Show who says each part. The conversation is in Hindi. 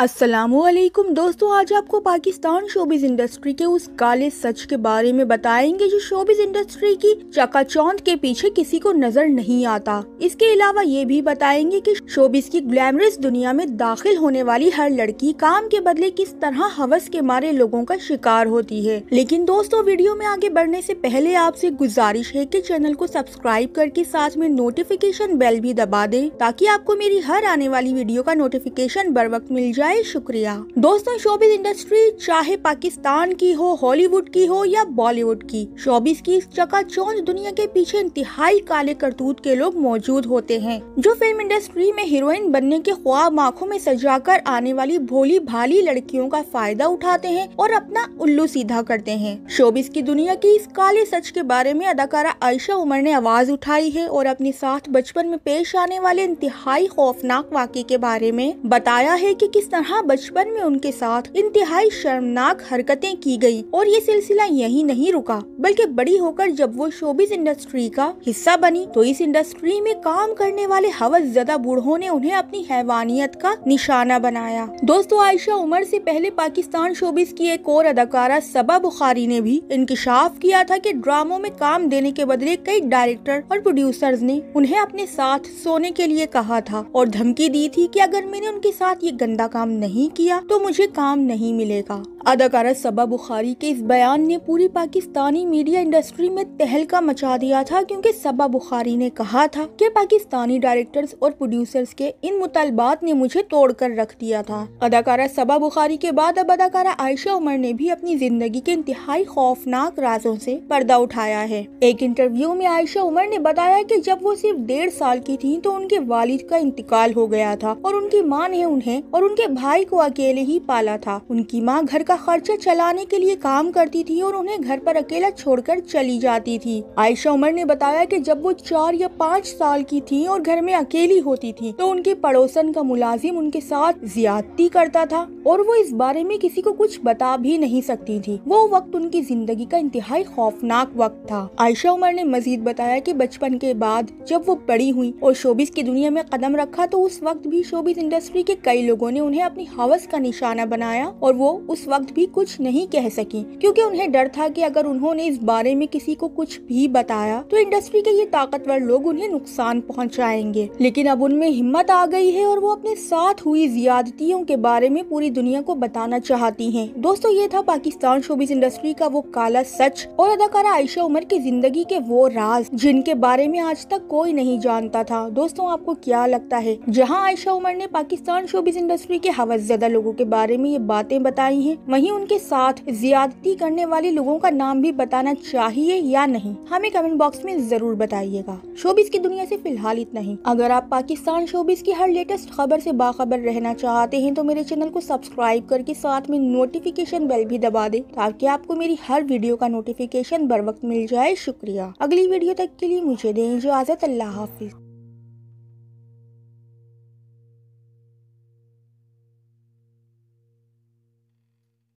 Speaker 1: असलकुम दोस्तों आज आपको पाकिस्तान शोबिज इंडस्ट्री के उस काले सच के बारे में बताएंगे जो शोबिज इंडस्ट्री की चकाचौंध के पीछे किसी को नजर नहीं आता इसके अलावा ये भी बताएंगे कि शोबिज की ग्लैमरस दुनिया में दाखिल होने वाली हर लड़की काम के बदले किस तरह हवस के मारे लोगों का शिकार होती है लेकिन दोस्तों वीडियो में आगे बढ़ने ऐसी पहले आपसे गुजारिश है की चैनल को सब्सक्राइब करके साथ में नोटिफिकेशन बेल भी दबा दे ताकि आपको मेरी हर आने वाली वीडियो का नोटिफिकेशन बर वक्त मिल जाए जाए शुक्रिया दोस्तों शोबिस इंडस्ट्री चाहे पाकिस्तान की हो हॉलीवुड की हो या बॉलीवुड की शोबिस की इस चकाचौंध दुनिया के पीछे इंतहाई काले करतूत के लोग मौजूद होते हैं जो फिल्म इंडस्ट्री में हीरोइन बनने के ख्वाब आंखों में सजा कर आने वाली भोली भाली लड़कियों का फायदा उठाते हैं और अपना उल्लू सीधा करते हैं शोबिस की दुनिया की इस काले सच के बारे में अदाकारा आयशा उमर ने आवाज उठाई है और अपने साथ बचपन में पेश आने वाले इंतहाई खौफनाक वाक्य के बारे में बताया है कि किस तरह बचपन में उनके साथ इंतहाई शर्मनाक हरकतें की गई और ये सिलसिला यही नहीं रुका बल्कि बड़ी होकर जब वो शोबिस इंडस्ट्री का हिस्सा बनी तो इस इंडस्ट्री में काम करने वाले हवस ज्यादा बूढ़ों ने उन्हें अपनी हैवानियत का निशाना बनाया दोस्तों आयशा उमर ऐसी पहले पाकिस्तान शोबिस की एक और अदाकारा सबा बुखारी ने भी इंकशाफ किया था कि ड्रामो में काम देने के बदले कई डायरेक्टर और प्रोड्यूसर ने उन्हें अपने साथ सोने के लिए कहा था और धमकी दी थी कि अगर मैंने उनके साथ ये गंदा काम काम नहीं किया तो मुझे काम नहीं मिलेगा अदाकारा सबा बुखारी के इस बयान ने पूरी पाकिस्तानी मीडिया इंडस्ट्री में तहलका मचा दिया था क्योंकि सबा बुखारी ने कहा था कि पाकिस्तानी डायरेक्टर्स और प्रोड्यूसर्स के इन मुतालबात ने मुझे तोड़ कर रख दिया था अदाकारा सबा बुखारी के बाद अब अदाकारा आयशा उमर ने भी अपनी जिंदगी के इंतहाई खौफनाक राजों से पर्दा उठाया है एक इंटरव्यू में आयशा उमर ने बताया की जब वो सिर्फ डेढ़ साल की थी तो उनके वालिद का इंतकाल हो गया था और उनकी माँ ने उन्हें और उनके भाई को अकेले ही पाला था उनकी माँ घर का का खर्चा चलाने के लिए काम करती थी और उन्हें घर पर अकेला छोड़कर चली जाती थी आयशा उमर ने बताया कि जब वो चार या पाँच साल की थी और घर में अकेली होती थी तो उनके पड़ोसन का मुलाजिम उनके साथ ज्यादती करता था और वो इस बारे में किसी को कुछ बता भी नहीं सकती थी वो वक्त उनकी जिंदगी का इंतहाई खौफनाक वक्त था आयशा उमर ने मजीद बताया की बचपन के बाद जब वो पड़ी हुई और शोबिस की दुनिया में कदम रखा तो उस वक्त भी शोबिस इंडस्ट्री के कई लोगों ने उन्हें अपनी हवस का निशाना बनाया और वो उस वक्त वक्त भी कुछ नहीं कह सकी क्योंकि उन्हें डर था कि अगर उन्होंने इस बारे में किसी को कुछ भी बताया तो इंडस्ट्री के ये ताकतवर लोग उन्हें नुकसान पहुंचाएंगे। लेकिन अब उनमें हिम्मत आ गई है और वो अपने साथ हुई ज्यादतियों के बारे में पूरी दुनिया को बताना चाहती है दोस्तों ये था पाकिस्तान शोबिस इंडस्ट्री का वो काला सच और अदाकारा आयशा उमर की जिंदगी के वो राज जिनके बारे में आज तक कोई नहीं जानता था दोस्तों आपको क्या लगता है जहाँ आयशा उमर ने पाकिस्तान शोबिस इंडस्ट्री के ज्यादा लोगों के बारे में ये बातें बताई है वहीं उनके साथ ज्यादती करने वाले लोगों का नाम भी बताना चाहिए या नहीं हमें कमेंट बॉक्स में जरूर बताइएगा शोबिस की दुनिया से फिलहाल इतना ही अगर आप पाकिस्तान शोबिस की हर लेटेस्ट खबर से बाखबर रहना चाहते हैं तो मेरे चैनल को सब्सक्राइब करके साथ में नोटिफिकेशन बेल भी दबा दे ताकि आपको मेरी हर वीडियो का नोटिफिकेशन बर वक्त मिल जाए शुक्रिया अगली वीडियो तक के लिए मुझे दें इजाजत अल्लाह हाफिज